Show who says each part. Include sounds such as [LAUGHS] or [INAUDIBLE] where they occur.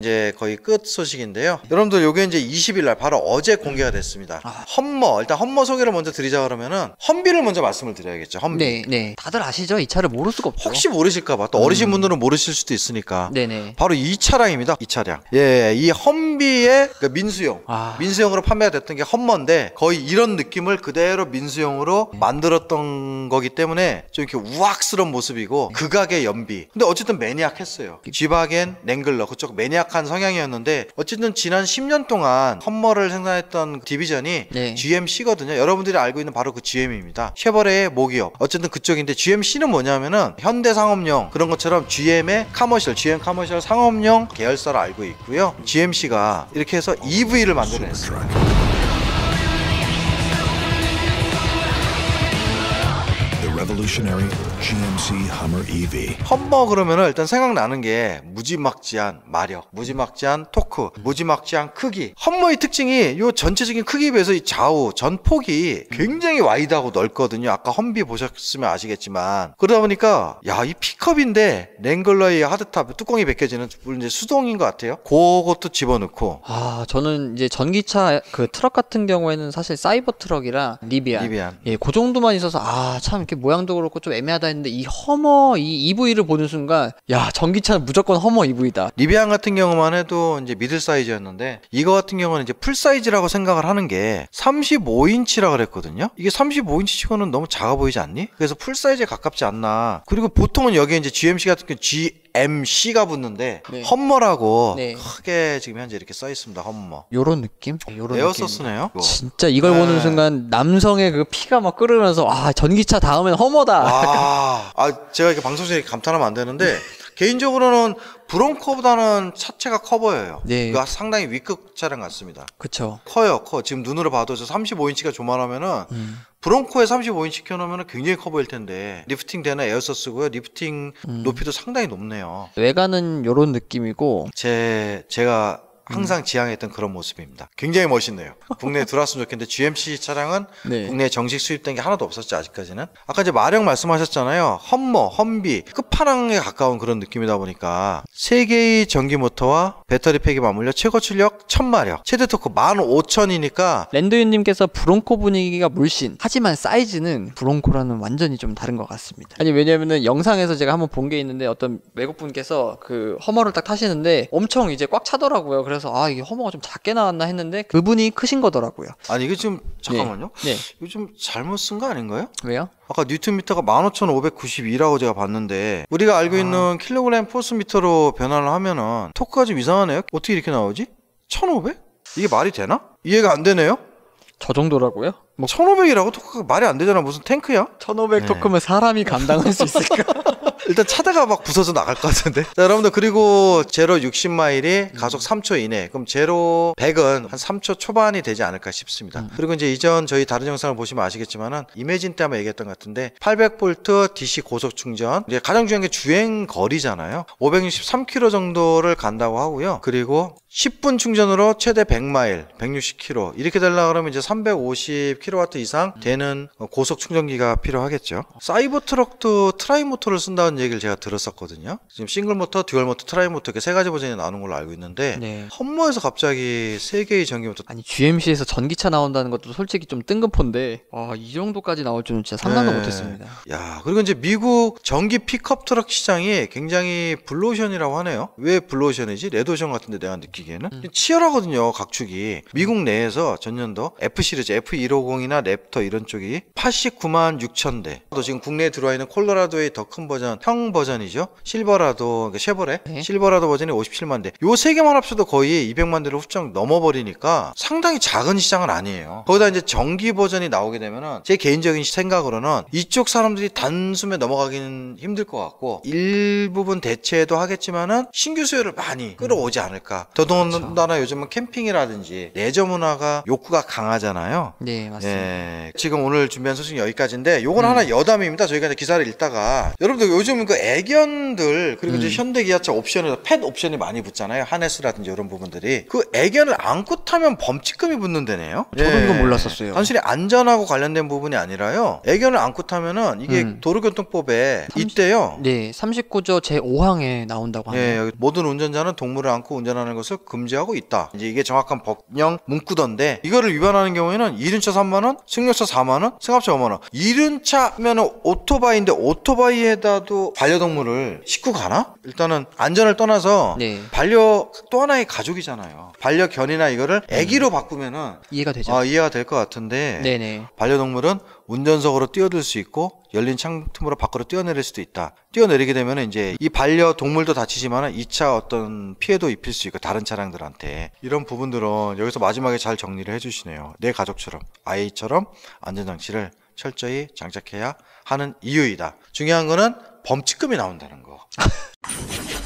Speaker 1: 이제 거의 끝 소식인데요. 여러분들 요게 이제 20일 날 바로 어제 공개가 됐습니다. 아. 험머 일단 험머 소개를 먼저 드리자 그러면은 험비를 먼저 말씀을 드려야겠죠. 험비. 네, 네. 다들 아시죠? 이 차를 모를 수가 없죠. 혹시 모르실까 봐또 음. 어르신 분들은 모르실 수도 있으니까. 네, 네. 바로 이 차량입니다. 이 차량. 예, 이 험비의 그 민수용. 아. 민수용으로 판매가 됐던 게 험머인데 거의 이런 느낌을 그대로 민수용으로 네. 만들었던 거기 때문에 좀 이렇게 우악스러운 모습이고 네. 극악의 연비. 근데 어쨌든 매니악했어요. 지바겐, 그 랭글러 그쪽 매니악 약한 성향이었는데 어쨌든 지난 10년 동안 험머를 생산했던 디비전이 네. GMC거든요. 여러분들이 알고 있는 바로 그 GM입니다. 쉐버레의 모기업. 어쨌든 그쪽인데 GMC는 뭐냐면은 현대 상업용 그런 것처럼 GM의 카머셜, GM 카머셜 상업용 계열사를 알고 있고요. GMC가 이렇게 해서 EV를 만들어냈습니다 revolutionary GMC Hummer EV. 험머 그러면 일단 생각나는 게 무지막지한 마력, 무지막지한 토크, 무지막지한 크기. 험머의 특징이 요 전체적인 크기에 비해서 이 좌우 전폭이 굉장히 와이드하고 넓거든요. 아까 험비 보셨으면 아시겠지만 그러다 보니까 야이 픽업인데 랭글러의 하드탑 뚜껑이 벗겨지는 이제 수동인 것 같아요. 그것도 집어넣고. 아 저는 이제 전기차 그 트럭 같은 경우에는 사실 사이버 트럭이라 리비안, 리비안. 예그 정도만 있어서 아 참 이렇게 모양 모양도 그렇고 좀 애매하다 했는데 이 허머 이 EV를 보는 순간 야 전기차는 무조건 허머 EV다. 리비안 같은 경우만 해도 이제 미들 사이즈였는데 이거 같은 경우는 이제 풀 사이즈라고 생각을 하는 게 35인치라 그랬거든요. 이게 35인치 치고는 너무 작아 보이지 않니? 그래서 풀 사이즈에 가깝지 않나. 그리고 보통은 여기 이제 GMC 같은 경우 G MC가 붙는데 네. 험머라고 네. 크게 지금 현재 이렇게 써 있습니다. 험머. 요런 느낌? 아, 요런 에어소스네요. 느낌. 어. 진짜 이걸 네. 보는 순간 남성의 그 피가 막 끓으면서 아 전기차 다음엔 험머다. 아, 아 제가 이렇게 방송 중에 감탄하면 안 되는데 [LAUGHS] 개인적으로는 브론코보다는 차체가 커 보여요. 네. 그러니까 상당히 위급 차량 같습니다. 그렇죠. 커요, 커. 지금 눈으로 봐도 35인치가 조만하면은 음. 브론코에 35인치 켜놓으면 굉장히 커 보일 텐데 리프팅 되나에어서쓰고요 리프팅 음. 높이도 상당히 높네요. 외관은 요런 느낌이고 제 제가 항상 음. 지향했던 그런 모습입니다. 굉장히 멋있네요. 국내에 들어왔으면 좋겠는데 GMC 차량은 네. 국내에 정식 수입된 게 하나도 없었죠 아직까지는. 아까 이제 마령 말씀하셨잖아요. 험머, 험비 끝판왕에 가까운 그런 느낌이다 보니까 세 개의 전기 모터와 배터리 팩이 맞물려 최고 출력 1000마력, 최대 토크 15,000이니까 랜드윤님께서 브론코 분위기가 물씬. 하지만 사이즈는 브론코라는 완전히 좀 다른 것 같습니다. 아니 왜냐면은 영상에서 제가 한번 본 게 있는데 어떤 외국 분께서 그 허머를 딱 타시는데 엄청 이제 꽉 차더라고요. 그래서 그래서 아 이게 허머가 좀 작게 나왔나 했는데 그분이 크신 거더라고요. 아니 이게 지금 네. 잠깐만요. 네. 네. 이거 좀 잘못 쓴 거 아닌가요? 왜요? 아까 뉴턴미터가 15,592라고 제가 봤는데 우리가 알고 아. 있는 킬로그램 포스 미터로 변환을 하면은 토크가 좀 이상하네요. 어떻게 이렇게 나오지? 1,500? 이게 말이 되나? 이해가 안 되네요. 저 정도라고요? 뭐 1,500이라고 토크가 말이 안 되잖아. 무슨 탱크야? 1,500 네. 토크면 사람이 감당할 수 있을까? [LAUGHS] 일단 차다가 막 부서져 나갈 것 같은데. 자, 여러분들 그리고 제로 60마일이 가속 3초 이내. 그럼 제로 100은 한 3초 초반이 되지 않을까 싶습니다. 음. 그리고 이제 이전 저희 다른 영상을 보시면 아시겠지만은 이매진 때 한번 얘기했던 것 같은데 800V DC 고속 충전. 이제 가장 중요한 게 주행 거리잖아요. 563km 정도를 간다고 하고요. 그리고 10분 충전으로 최대 100마일, 160km 이렇게 되려 그러면 이제 350kW 이상 되는 고속 충전기가 필요하겠죠. 사이버 트럭도 트라이 모터를 쓴다는 얘기를 제가 들었었거든요. 지금 싱글 모터, 듀얼 모터, 트라이 모터 이렇게 세 가지 버전이 나오는 걸로 알고 있는데 네. 험모에서 갑자기 세 개의 전기 모터 아니 GMC에서 전기차 나온다는 것도 솔직히 좀 뜬금포인데 아, 이 정도까지 나올 줄은 진짜 상상도 네. 못했습니다. 야 그리고 이제 미국 전기 픽업 트럭 시장이 굉장히 블루오션이라고 하네요. 왜 블루오션이지? 레드오션 같은데 내가 느끼 느끼기에는 음. 치열하거든요. 각축이 미국 내에서 전년도 F 시리즈 F150이나 랩터 이런 쪽이 89만 6천 대. 또 지금 국내에 들어와 있는 콜로라도의 더 큰 버전 형 버전이죠. 실버라도 그러니까 쉐보레 네. 실버라도 버전이 57만 대. 요 세 개만 합쳐도 거의 200만 대를 훌쩍 넘어버리니까 상당히 작은 시장은 아니에요. 거기다 이제 정기 버전이 나오게 되면은 제 개인적인 생각으로는 이쪽 사람들이 단숨에 넘어가기는 힘들 것 같고 일부분 대체도 하겠지만은 신규 수요를 많이 음. 끌어오지 않을까. 더 더더군다나 그렇죠. 요즘은 캠핑이라든지 레저 문화가 욕구가 강하잖아요. 네, 맞습니다. 예, 지금 오늘 준비한 소식 은 여기까지인데 요건 음. 하나 여담입니다. 저희가 기사를 읽다가 여러분들 요즘 그 애견들 그리고 음. 이제 현대 기아차 옵션에서 펫 옵션이 많이 붙잖아요. 하네스라든지 이런 부분들이 그 애견을 안고 타면 범칙금이 붙는데네요. 저도 예. 이거 몰랐었어요. 단순히 안전하고 관련된 부분이 아니라요. 애견을 안고 타면은 이게 음. 도로교통법에 30, 이때요. 네, 39조 제 5항에 나온다고 예, 합니다. 예, 모든 운전자는 동물을 안고 운전하는 것을 횡령 금지하고 있다. 이제 이게 정확한 법령 문구던데 이거를 위반하는 경우에는 이륜차 3만 원, 승용차 4만 원, 승합차 5만 원. 이륜차면은 오토바이인데 오토바이에다도 반려동물을 싣고 가나? 일단은 안전을 떠나서 네. 반려 또 하나의 가족이잖아요. 반려견이나 이거를 음. 아기로 바꾸면은 이해가 되죠. 아, 이해가 될 것 같은데 네네. 반려동물은 운전석으로 뛰어들 수 있고 열린 창틈으로 밖으로 뛰어내릴 수도 있다. 뛰어내리게 되면 이제 이 반려 동물도 다치지만 2차 어떤 피해도 입힐 수 있고 다른 차량들한테 이런 부분들은 여기서 마지막에 잘 정리를 해주시네요. 내 가족처럼 아이처럼 안전장치를 철저히 장착해야 하는 이유이다. 중요한 거는 범칙금이 나온다는 거. [LAUGHS]